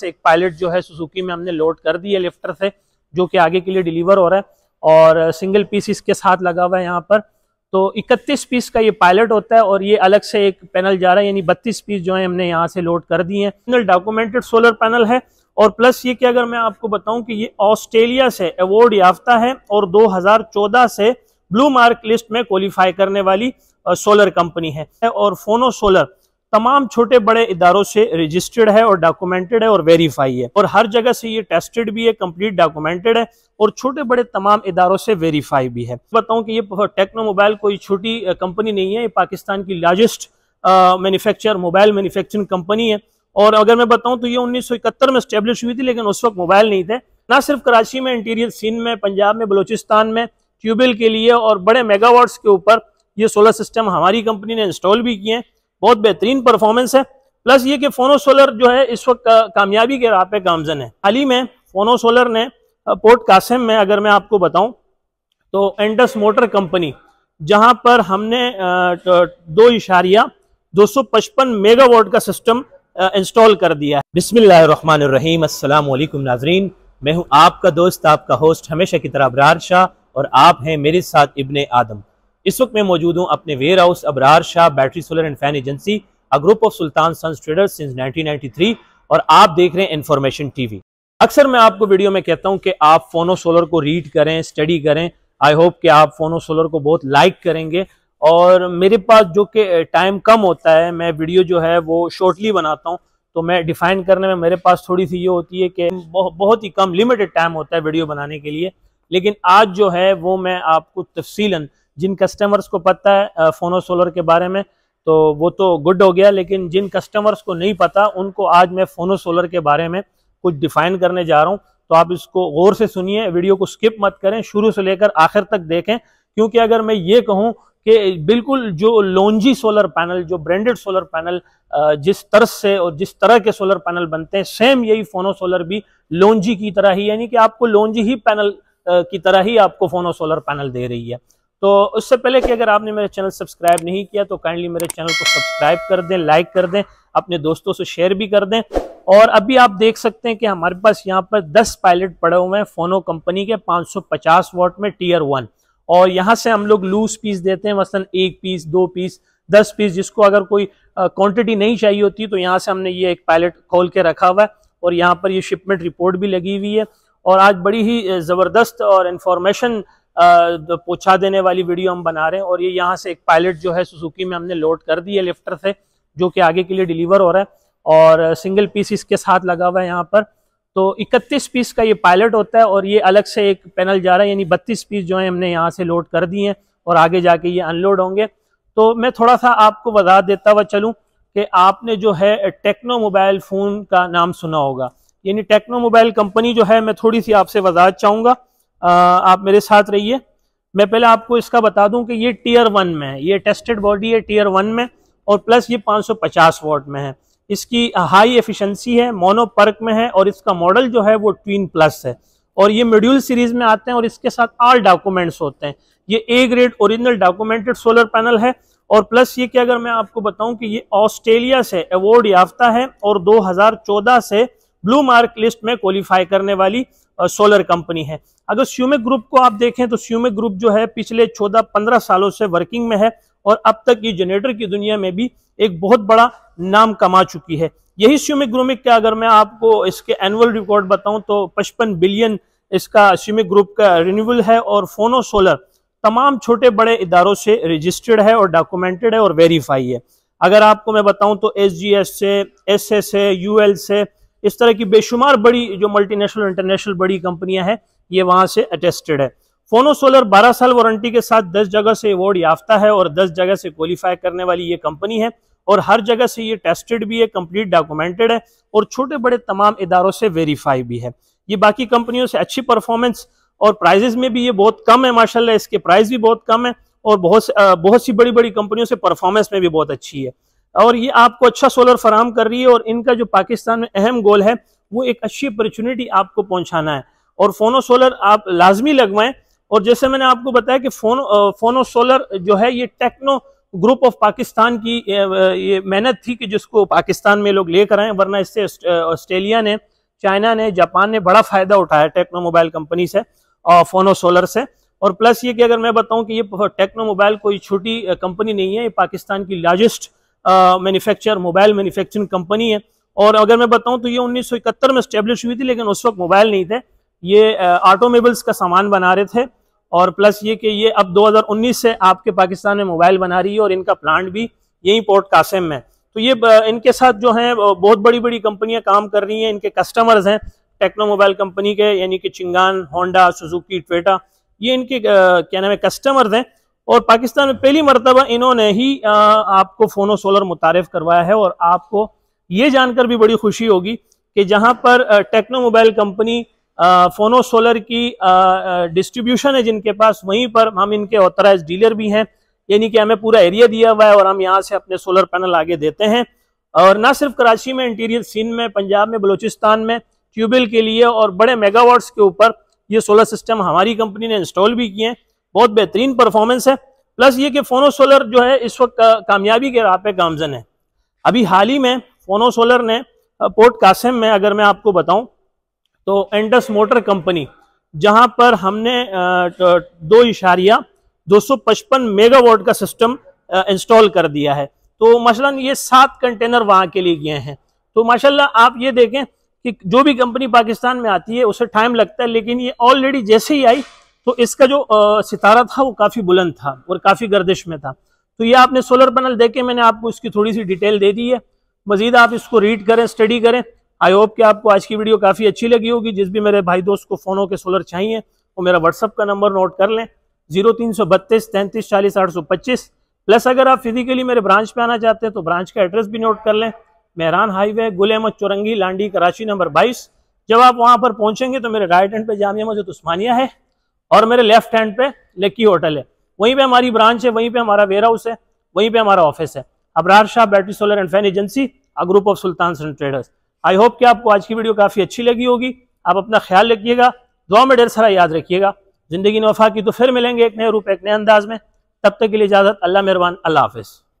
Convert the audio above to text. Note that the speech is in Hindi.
से एक पायलट जो है सुजुकी में हमने लोड कर दी है लिफ्टर से जो कि आगे के लिए डिलीवर हो रहा है और सिंगल पीस इसके साथ लगा हुआ है यहाँ पर तो 31 पीस का ये पायलट होता है और ये अलग से एक पैनल जा रहा है यानी 32 पीस जो है हमने यहाँ से लोड कर दिए हैं सिंगल डॉक्यूमेंटेड सोलर पैनल है और प्लस ये कि अगर मैं आपको बताऊं कि ये ऑस्ट्रेलिया से अवार्ड याफ्ता है और 2014 से ब्लू मार्क लिस्ट में क्वालिफाई करने वाली सोलर कंपनी है और फोनो सोलर तमाम छोटे बड़े इदारों से रजिस्टर्ड है और डॉक्यूमेंटेड है और वेरीफाई है और हर जगह से ये टेस्टेड भी है कंप्लीट डॉक्यूमेंटेड है और छोटे बड़े तमाम इदारों से वेरीफाई भी है बताऊं कि ये टेक्नो मोबाइल कोई छोटी कंपनी नहीं है ये पाकिस्तान की largest manufacture mobile manufacturing company है और अगर मैं बताऊं तो ये 1971 में स्टेब्लिश हुई थी लेकिन उस वक्त मोबाइल नहीं थे ना सिर्फ कराची में इंटीरियर सीन में पंजाब में बलूचिस्तान में ट्यूबवेल के लिए और बड़े मेगावाट्स के ऊपर ये सोलर सिस्टम हमारी कंपनी ने इंस्टॉल भी किए हैं बहुत बेहतरीन परफॉर्मेंस है प्लस ये कि फोनोसोलर जो है इस वक्त कामयाबी के राह पे गामजन है हाल ही में फोनोसोलर ने पोर्ट कासिम में अगर मैं आपको बताऊं तो एंडस मोटर कंपनी जहां पर हमने दो इशारिया दो सौ पचपन मेगावाट का सिस्टम इंस्टॉल कर दिया है बिसमीम असलकुम नाजरीन मैं हूँ आपका दोस्त आपका होस्ट हमेशा की तरह अबरार शाह और आप हैं मेरे साथ इब्ने आदम इस वक्त मैं मौजूद हूँ अपने warehouse Abrar Shah battery solar and fan agency a group of Sultan sons traders since 1993 और आप देख रहे हैं इन्फॉर्मेशन टीवी अक्सर मैं आपको वीडियो में कहता हूं कि आप फोनो सोलर को रीड करें स्टडी करें आई होप कि आप फोनो सोलर को बहुत लाइक करेंगे और मेरे पास जो कि टाइम कम होता है मैं वीडियो जो है वो शॉर्टली बनाता हूँ तो मैं डिफाइन करने में मेरे पास थोड़ी सी ये होती है कि बहुत ही कम लिमिटेड टाइम होता है वीडियो बनाने के लिए लेकिन आज जो है वो मैं आपको तफसीला जिन कस्टमर्स को पता है फोनो सोलर के बारे में तो वो तो गुड हो गया लेकिन जिन कस्टमर्स को नहीं पता उनको आज मैं फोनो सोलर के बारे में कुछ डिफाइन करने जा रहा हूँ तो आप इसको गौर से सुनिए वीडियो को स्किप मत करें शुरू से लेकर आखिर तक देखें क्योंकि अगर मैं ये कहूँ कि बिल्कुल जो लोंजी सोलर पैनल जो ब्रांडेड सोलर पैनल जिस तरह से और जिस तरह के सोलर पैनल बनते हैं सेम यही फोनो सोलर भी लोंजी की तरह ही यानी कि आपको लोंजी ही पैनल की तरह ही आपको फोनो सोलर पैनल दे रही है तो उससे पहले कि अगर आपने मेरे चैनल सब्सक्राइब नहीं किया तो काइंडली मेरे चैनल को सब्सक्राइब कर दें लाइक कर दें अपने दोस्तों से शेयर भी कर दें और अभी आप देख सकते हैं कि हमारे पास यहाँ पर 10 पायलट पड़े हुए हैं फोनो कंपनी के 550 वॉट में टीयर वन और यहाँ से हम लोग लूज पीस देते हैं मसलन एक पीस दो पीस दस पीस जिसको अगर कोई क्वान्टिटी नहीं चाहिए होती तो यहाँ से हमने ये एक पायलट खोल के रखा हुआ है और यहाँ पर ये शिपमेंट रिपोर्ट भी लगी हुई है और आज बड़ी ही ज़बरदस्त और इन्फॉर्मेशन पोछा देने वाली वीडियो हम बना रहे हैं और ये यहाँ से एक पायलट जो है सुजुकी में हमने लोड कर दी है लिफ्टर से जो कि आगे के लिए डिलीवर हो रहा है और सिंगल पीस इसके साथ लगा हुआ है यहाँ पर तो 31 पीस का ये पायलट होता है और ये अलग से एक पैनल जा रहा है यानी 32 पीस जो है हमने यहाँ से लोड कर दिए हैं और आगे जाके ये अनलोड होंगे तो मैं थोड़ा सा आपको वजह देता हुआ चलूँ कि आपने जो है टेक्नो मोबाइल फ़ोन का नाम सुना होगा यानी टेक्नो मोबाइल कंपनी जो है मैं थोड़ी सी आपसे वजाहत चाहूँगा आप मेरे साथ रहिए मैं पहले आपको इसका बता दूं कि ये टीयर वन में है ये टेस्टेड बॉडी है टीयर वन में और प्लस ये 550 वॉट में है इसकी हाई एफिशिएंसी है मोनोपर्क में है और इसका मॉडल जो है वो ट्वीन प्लस है और ये मेड्यूल सीरीज में आते हैं और इसके साथ आल डॉक्यूमेंट्स होते हैं ये A grade original documented solar panel है और प्लस ये कि अगर मैं आपको बताऊं कि ये ऑस्ट्रेलिया से अवॉर्ड याफ्ता है और 2014 से ब्लू मार्क लिस्ट में क्वालिफाई करने वाली सोलर कंपनी है अगर स्यूमिक ग्रुप को आप देखें तो स्यूमिक ग्रुप जो है पिछले चौदह पंद्रह सालों से वर्किंग में है और अब तक ये जनरेटर की दुनिया में भी एक बहुत बड़ा नाम कमा चुकी है यही स्यूमिक ग्रुमिक क्या अगर मैं आपको इसके एनुअल रिकॉर्ड बताऊं तो पचपन बिलियन इसका स्यूमिक ग्रुप का रिन्यूअल है और फोनो सोलर तमाम छोटे बड़े इदारों से रजिस्टर्ड है और डॉक्यूमेंटेड है और वेरीफाई है अगर आपको मैं बताऊं तो एस से एस से यूएल से इस तरह की बेशुमार बड़ी जो मल्टीनेशनल इंटरनेशनल बड़ी कंपनियां हैं ये वहां से अटेस्टेड है फोनो सोलर 12 साल वारंटी के साथ 10 जगह से अवार्ड याफ्ता है और 10 जगह से क्वालिफाई करने वाली ये कंपनी है और हर जगह से ये टेस्टेड भी है कंप्लीट डॉक्यूमेंटेड है और छोटे बड़े तमाम इदारों से वेरीफाई भी है ये बाकी कंपनियों से अच्छी परफॉर्मेंस और प्राइजेज में भी ये बहुत कम है माशाल्लाह इसके प्राइस भी बहुत कम है और बहुत बहुत सी बड़ी बड़ी कंपनियों से परफॉर्मेंस में भी बहुत अच्छी है और ये आपको अच्छा सोलर फराम कर रही है और इनका जो पाकिस्तान में अहम गोल है वो एक अच्छी अपॉर्चुनिटी आपको पहुंचाना है और फोनो सोलर आप लाजमी लगवाएं और जैसे मैंने आपको बताया कि फोनो फोनो सोलर जो है ये टेक्नो ग्रुप ऑफ पाकिस्तान की ये मेहनत थी कि जिसको पाकिस्तान में लोग लेकर आए वरना इससे ऑस्ट्रेलिया ने चाइना ने जापान ने बड़ा फायदा उठाया टेक्नो मोबाइल कंपनी से और फोनो सोलर से और प्लस ये कि अगर मैं बताऊं कि ये टेक्नो मोबाइल कोई छोटी कंपनी नहीं है ये पाकिस्तान की largest manufacture mobile manufacturing company है और अगर मैं बताऊं तो ये 1971 में स्टेब्लिश हुई थी लेकिन उस वक्त मोबाइल नहीं थे ये ऑटोमेबल्स का सामान बना रहे थे और प्लस ये कि ये अब 2019 से आपके पाकिस्तान में मोबाइल बना रही है और इनका प्लांट भी यही पोर्ट कासिम में तो ये इनके साथ जो है बहुत बड़ी बड़ी कंपनियां काम कर रही हैं इनके कस्टमर्स हैं टेक्नो मोबाइल कंपनी के यानी कि चिंगान होंडा सुजुकी ट्वेटा ये इनके क्या नाम है कस्टमर्स हैं और पाकिस्तान में पहली मरतबा इन्होंने ही आ, आपको फोनो सोलर मुतारफ करवाया है और आपको ये जानकर भी बड़ी खुशी होगी कि जहां पर Tecno mobile company Phono solar की डिस्ट्रीब्यूशन है जिनके पास वहीं पर हम इनके ऑथराइज डीलर भी हैं यानी कि हमें पूरा एरिया दिया हुआ है और हम यहाँ से अपने सोलर पैनल आगे देते हैं और ना सिर्फ कराची में इंटीरियर सीन में पंजाब में बलूचिस्तान में ट्यूबवेल के लिए और बड़े मेगावाट्स के ऊपर ये सोलर सिस्टम हमारी कंपनी ने इंस्टॉल भी किए हैं बहुत बेहतरीन परफॉर्मेंस है प्लस ये कि फोनोसोलर जो है इस वक्त कामयाबी के राह पे गामजन है अभी हाल ही में फोनोसोलर ने पोर्ट कासिम में अगर मैं आपको बताऊं तो एंडस मोटर कंपनी जहां पर हमने दो इशारिया दो मेगावाट का सिस्टम इंस्टॉल कर दिया है तो मसलन ये सात कंटेनर वहां के लिए गए हैं तो माशाला आप ये देखें कि जो भी कंपनी पाकिस्तान में आती है उसे टाइम लगता है लेकिन ये ऑलरेडी जैसे ही आई तो इसका जो सितारा था वो काफ़ी बुलंद था और काफ़ी गर्दिश में था तो ये आपने सोलर पैनल देखे मैंने आपको इसकी थोड़ी सी डिटेल दे दी है मजीद आप इसको रीड करें स्टडी करें आई होप कि आपको आज की वीडियो काफ़ी अच्छी लगी होगी जिस भी मेरे भाई दोस्त को फ़ोनों के सोलर चाहिए वो मेरा व्हाट्सअप का नंबर नोट कर लें जीरो तीन सौ बत्तीस तैंतीस चालीस आठ सौ पच्चीस प्लस अगर आप फिजिकली मेरे ब्रांच पे आना चाहते हैं तो ब्रांच का एड्रेस भी नोट कर लें मेहरान हाईवे गुल अहमद चौरंगी लांडी कराची नंबर बाईस जब आप वहाँ पर पहुँचेंगे तो मेरे राइट हैंड पे जामिया मस्जिद उस्मानिया है और मेरे लेफ्ट हैंड पे लेकी होटल है वहीं पे हमारी ब्रांच है वहीं पे हमारा वेयर हाउस है वहीं पे हमारा ऑफिस है Abrar Shah battery solar and fan agency a group of Sultan son traders I hope कि आपको आज की वीडियो काफ़ी अच्छी लगी होगी आप अपना ख्याल रखिएगा दुआ में डेर सारा याद रखिएगा ज़िंदगी ने वफा की तो फिर मिलेंगे एक नए रूप एक नए अंदाज में तब तक के लिए इजाज़त अल्लाह मेहरबान अल्लाह हाफिज़